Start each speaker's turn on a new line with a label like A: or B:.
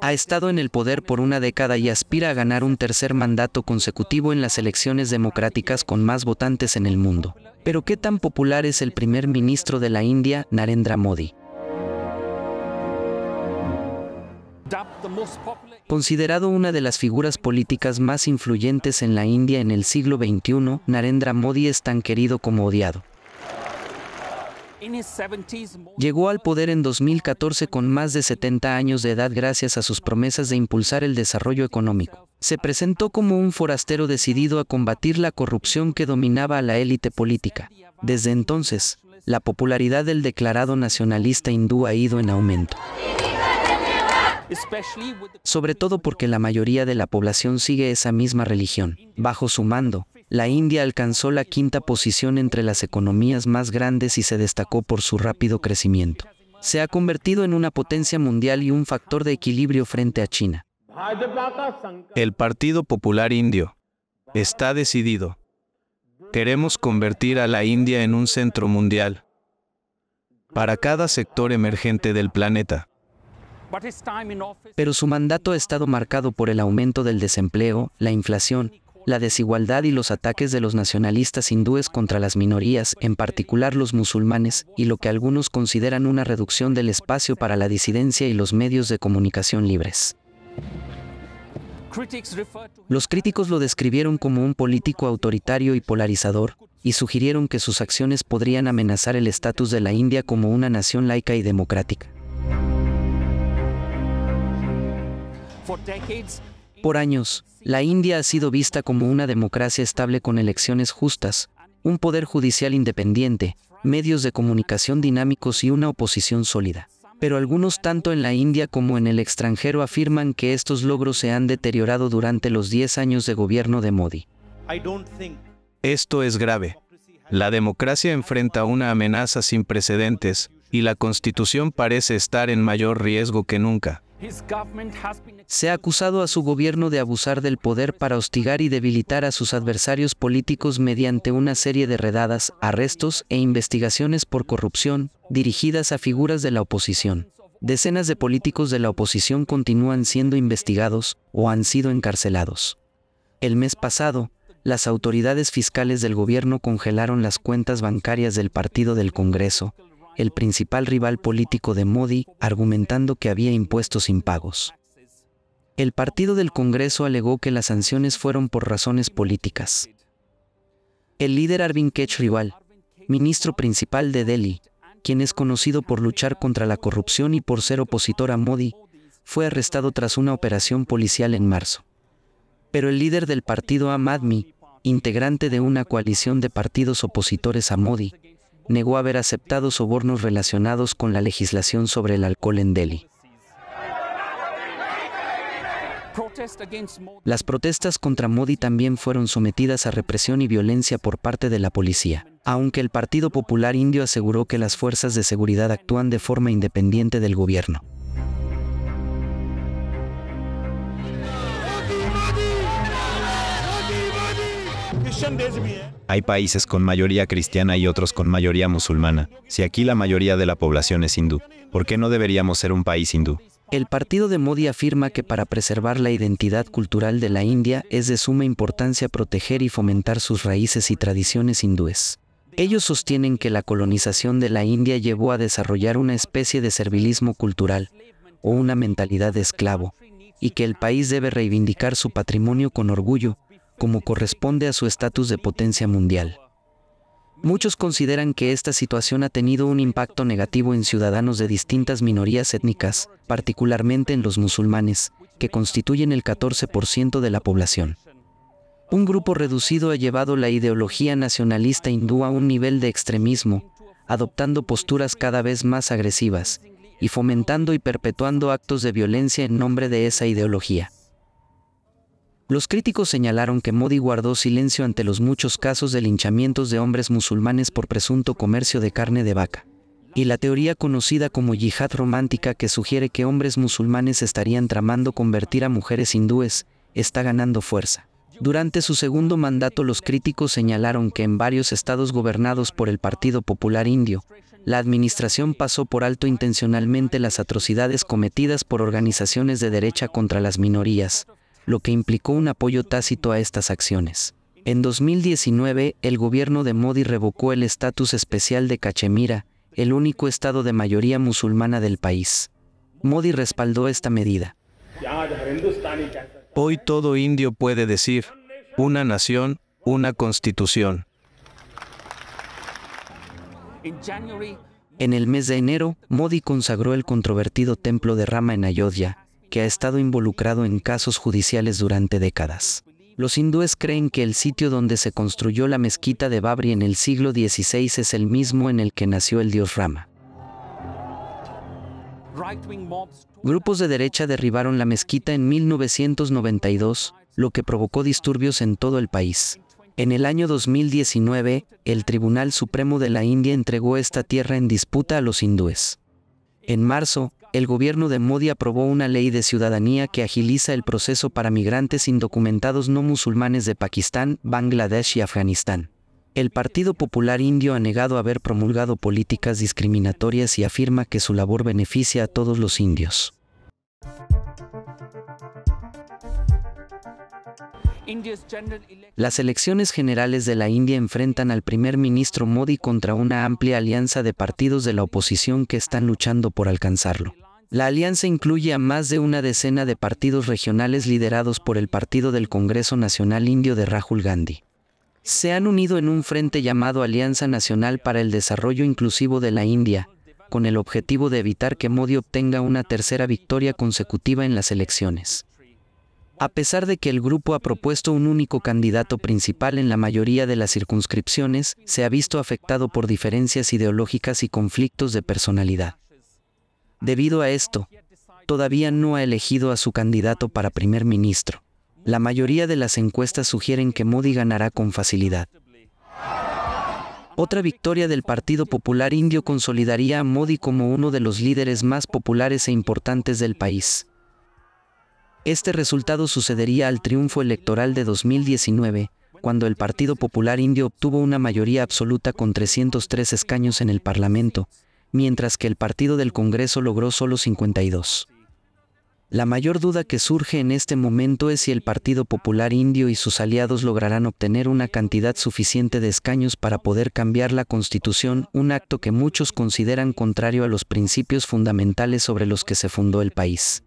A: Ha estado en el poder por una década y aspira a ganar un tercer mandato consecutivo en las elecciones democráticas con más votantes en el mundo. Pero ¿qué tan popular es el primer ministro de la India, Narendra Modi? Considerado una de las figuras políticas más influyentes en la India en el siglo XXI, Narendra Modi es tan querido como odiado. Llegó al poder en 2014 con más de 70 años de edad gracias a sus promesas de impulsar el desarrollo económico. Se presentó como un forastero decidido a combatir la corrupción que dominaba a la élite política. Desde entonces, la popularidad del declarado nacionalista hindú ha ido en aumento. Sobre todo porque la mayoría de la población sigue esa misma religión. Bajo su mando, la India alcanzó la quinta posición entre las economías más grandes y se destacó por su rápido crecimiento. Se ha convertido en una potencia mundial y un factor de equilibrio frente a China. El Partido Popular Indio está decidido. Queremos convertir a la India en un centro mundial para cada sector emergente del planeta. Pero su mandato ha estado marcado por el aumento del desempleo, la inflación, la desigualdad y los ataques de los nacionalistas hindúes contra las minorías, en particular los musulmanes, y lo que algunos consideran una reducción del espacio para la disidencia y los medios de comunicación libres. Los críticos lo describieron como un político autoritario y polarizador, y sugirieron que sus acciones podrían amenazar el estatus de la India como una nación laica y democrática. Por años, la India ha sido vista como una democracia estable con elecciones justas, un poder judicial independiente, medios de comunicación dinámicos y una oposición sólida. Pero algunos tanto en la India como en el extranjero afirman que estos logros se han deteriorado durante los 10 años de gobierno de Modi. Esto es grave. La democracia enfrenta una amenaza sin precedentes y la constitución parece estar en mayor riesgo que nunca. Se ha acusado a su gobierno de abusar del poder para hostigar y debilitar a sus adversarios políticos mediante una serie de redadas, arrestos e investigaciones por corrupción dirigidas a figuras de la oposición. Decenas de políticos de la oposición continúan siendo investigados o han sido encarcelados. El mes pasado, las autoridades fiscales del gobierno congelaron las cuentas bancarias del Partido del Congreso, el principal rival político de Modi, argumentando que había impuestos impagos. El partido del Congreso alegó que las sanciones fueron por razones políticas. El líder Arvind Rival, ministro principal de Delhi, quien es conocido por luchar contra la corrupción y por ser opositor a Modi, fue arrestado tras una operación policial en marzo. Pero el líder del partido Ahmadmi, integrante de una coalición de partidos opositores a Modi, negó haber aceptado sobornos relacionados con la legislación sobre el alcohol en Delhi. Las protestas contra Modi también fueron sometidas a represión y violencia por parte de la policía, aunque el Partido Popular Indio aseguró que las fuerzas de seguridad actúan de forma independiente del gobierno. ¿eh? Hay países con mayoría cristiana y otros con mayoría musulmana. Si aquí la mayoría de la población es hindú, ¿por qué no deberíamos ser un país hindú? El partido de Modi afirma que para preservar la identidad cultural de la India es de suma importancia proteger y fomentar sus raíces y tradiciones hindúes. Ellos sostienen que la colonización de la India llevó a desarrollar una especie de servilismo cultural, o una mentalidad de esclavo, y que el país debe reivindicar su patrimonio con orgullo, como corresponde a su estatus de potencia mundial. Muchos consideran que esta situación ha tenido un impacto negativo en ciudadanos de distintas minorías étnicas, particularmente en los musulmanes, que constituyen el 14% de la población. Un grupo reducido ha llevado la ideología nacionalista hindú a un nivel de extremismo, adoptando posturas cada vez más agresivas, y fomentando y perpetuando actos de violencia en nombre de esa ideología. Los críticos señalaron que Modi guardó silencio ante los muchos casos de linchamientos de hombres musulmanes por presunto comercio de carne de vaca, y la teoría conocida como yihad romántica que sugiere que hombres musulmanes estarían tramando convertir a mujeres hindúes, está ganando fuerza. Durante su segundo mandato los críticos señalaron que en varios estados gobernados por el Partido Popular Indio, la administración pasó por alto intencionalmente las atrocidades cometidas por organizaciones de derecha contra las minorías, lo que implicó un apoyo tácito a estas acciones. En 2019, el gobierno de Modi revocó el estatus especial de Cachemira, el único estado de mayoría musulmana del país. Modi respaldó esta medida. Hoy todo indio puede decir, una nación, una constitución. En el mes de enero, Modi consagró el controvertido templo de Rama en Ayodhya, que ha estado involucrado en casos judiciales durante décadas. Los hindúes creen que el sitio donde se construyó la mezquita de Babri en el siglo XVI es el mismo en el que nació el dios Rama. Grupos de derecha derribaron la mezquita en 1992, lo que provocó disturbios en todo el país. En el año 2019, el Tribunal Supremo de la India entregó esta tierra en disputa a los hindúes. En marzo, el gobierno de Modi aprobó una ley de ciudadanía que agiliza el proceso para migrantes indocumentados no musulmanes de Pakistán, Bangladesh y Afganistán. El Partido Popular Indio ha negado haber promulgado políticas discriminatorias y afirma que su labor beneficia a todos los indios. Las elecciones generales de la India enfrentan al primer ministro Modi contra una amplia alianza de partidos de la oposición que están luchando por alcanzarlo. La alianza incluye a más de una decena de partidos regionales liderados por el Partido del Congreso Nacional Indio de Rahul Gandhi. Se han unido en un frente llamado Alianza Nacional para el Desarrollo Inclusivo de la India, con el objetivo de evitar que Modi obtenga una tercera victoria consecutiva en las elecciones. A pesar de que el grupo ha propuesto un único candidato principal en la mayoría de las circunscripciones, se ha visto afectado por diferencias ideológicas y conflictos de personalidad. Debido a esto, todavía no ha elegido a su candidato para primer ministro. La mayoría de las encuestas sugieren que Modi ganará con facilidad. Otra victoria del Partido Popular Indio consolidaría a Modi como uno de los líderes más populares e importantes del país. Este resultado sucedería al triunfo electoral de 2019, cuando el Partido Popular Indio obtuvo una mayoría absoluta con 303 escaños en el Parlamento, mientras que el partido del Congreso logró solo 52. La mayor duda que surge en este momento es si el Partido Popular Indio y sus aliados lograrán obtener una cantidad suficiente de escaños para poder cambiar la constitución, un acto que muchos consideran contrario a los principios fundamentales sobre los que se fundó el país.